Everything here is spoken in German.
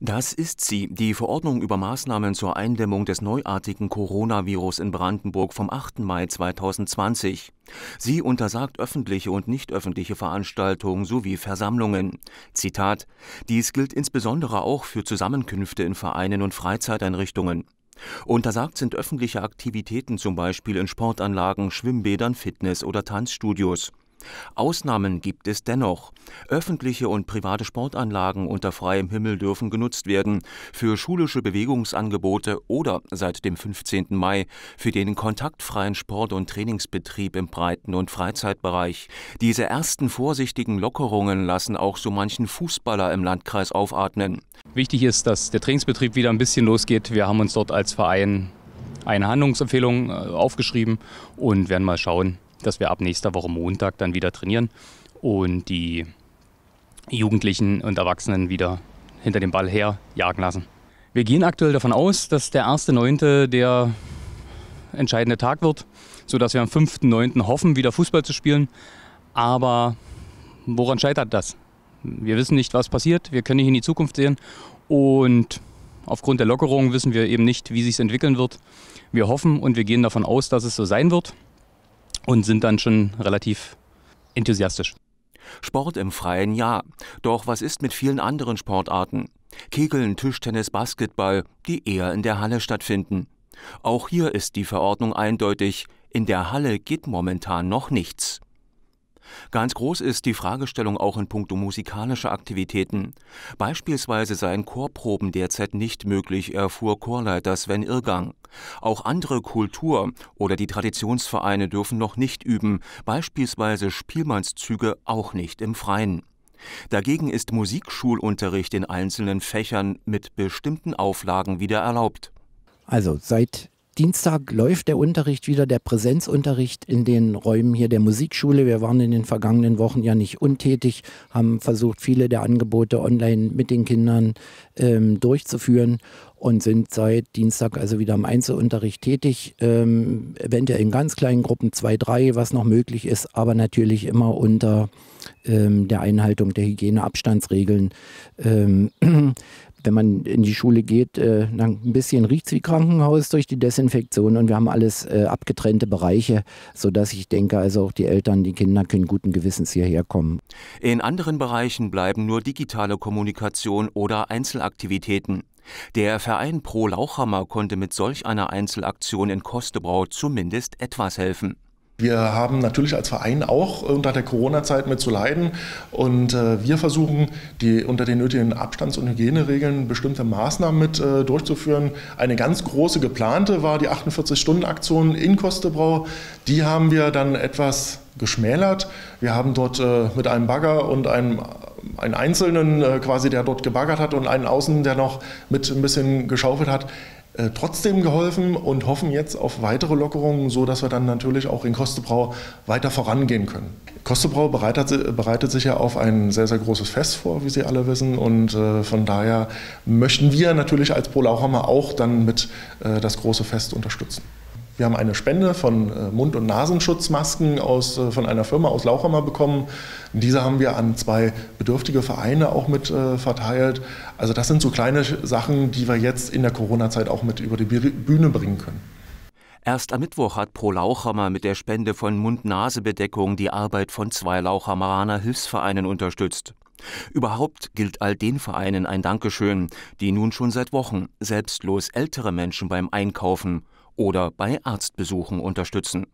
Das ist sie, die Verordnung über Maßnahmen zur Eindämmung des neuartigen Coronavirus in Brandenburg vom 8. Mai 2020. Sie untersagt öffentliche und nicht öffentliche Veranstaltungen sowie Versammlungen. Zitat: Dies gilt insbesondere auch für Zusammenkünfte in Vereinen und Freizeiteinrichtungen. Untersagt sind öffentliche Aktivitäten zum Beispiel in Sportanlagen, Schwimmbädern, Fitness- oder Tanzstudios. Ausnahmen gibt es dennoch. Öffentliche und private Sportanlagen unter freiem Himmel dürfen genutzt werden, für schulische Bewegungsangebote oder seit dem 15. Mai für den kontaktfreien Sport- und Trainingsbetrieb im Breiten- und Freizeitbereich. Diese ersten vorsichtigen Lockerungen lassen auch so manchen Fußballer im Landkreis aufatmen. Wichtig ist, dass der Trainingsbetrieb wieder ein bisschen losgeht. Wir haben uns dort als Verein eine Handlungsempfehlung äh, aufgeschrieben und werden mal schauen, dass wir ab nächster Woche Montag dann wieder trainieren und die Jugendlichen und Erwachsenen wieder hinter dem Ball her jagen lassen. Wir gehen aktuell davon aus, dass der 1.9. der entscheidende Tag wird, sodass wir am 5.9. hoffen, wieder Fußball zu spielen. Aber woran scheitert das? Wir wissen nicht, was passiert, wir können nicht in die Zukunft sehen und aufgrund der Lockerung wissen wir eben nicht, wie sich entwickeln wird. Wir hoffen und wir gehen davon aus, dass es so sein wird und sind dann schon relativ enthusiastisch. Sport im Freien ja. Doch was ist mit vielen anderen Sportarten? Kegeln, Tischtennis, Basketball, die eher in der Halle stattfinden. Auch hier ist die Verordnung eindeutig. In der Halle geht momentan noch nichts. Ganz groß ist die Fragestellung auch in puncto musikalischer Aktivitäten. Beispielsweise seien Chorproben derzeit nicht möglich, erfuhr Chorleiter Sven Irrgang. Auch andere Kultur- oder die Traditionsvereine dürfen noch nicht üben, beispielsweise Spielmannszüge auch nicht im Freien. Dagegen ist Musikschulunterricht in einzelnen Fächern mit bestimmten Auflagen wieder erlaubt. Also seit Dienstag läuft der Unterricht wieder, der Präsenzunterricht in den Räumen hier der Musikschule. Wir waren in den vergangenen Wochen ja nicht untätig, haben versucht, viele der Angebote online mit den Kindern ähm, durchzuführen und sind seit Dienstag also wieder im Einzelunterricht tätig, ähm, eventuell in ganz kleinen Gruppen, zwei, drei, was noch möglich ist, aber natürlich immer unter ähm, der Einhaltung der Hygieneabstandsregeln. Ähm, wenn man in die Schule geht, äh, ein bisschen riecht es wie Krankenhaus durch die Desinfektion und wir haben alles äh, abgetrennte Bereiche, sodass ich denke, also auch die Eltern, die Kinder können guten Gewissens hierher kommen. In anderen Bereichen bleiben nur digitale Kommunikation oder Einzelaktivitäten. Der Verein Pro Lauchhammer konnte mit solch einer Einzelaktion in Kostebrau zumindest etwas helfen. Wir haben natürlich als Verein auch äh, unter der Corona-Zeit mit zu leiden und äh, wir versuchen, die, unter den nötigen Abstands- und Hygieneregeln bestimmte Maßnahmen mit äh, durchzuführen. Eine ganz große geplante war die 48-Stunden-Aktion in Kostebrau. Die haben wir dann etwas geschmälert. Wir haben dort äh, mit einem Bagger und einem einen Einzelnen äh, quasi, der dort gebaggert hat und einen Außen, der noch mit ein bisschen geschaufelt hat, äh, trotzdem geholfen und hoffen jetzt auf weitere Lockerungen, sodass wir dann natürlich auch in Kostebrau weiter vorangehen können. Kostebrau bereitet, bereitet sich ja auf ein sehr, sehr großes Fest vor, wie Sie alle wissen. Und äh, von daher möchten wir natürlich als Pro auch dann mit äh, das große Fest unterstützen. Wir haben eine Spende von äh, Mund- und Nasenschutzmasken aus, äh, von einer Firma aus Lauchhammer bekommen. Diese haben wir an zwei bedürftige Vereine auch mit äh, verteilt. Also das sind so kleine Sachen, die wir jetzt in der Corona-Zeit auch mit über die Bühne bringen können. Erst am Mittwoch hat Pro Lauchhammer mit der Spende von Mund-Nase-Bedeckung die Arbeit von zwei Lauchhammeraner Hilfsvereinen unterstützt. Überhaupt gilt all den Vereinen ein Dankeschön, die nun schon seit Wochen selbstlos ältere Menschen beim Einkaufen oder bei Arztbesuchen unterstützen.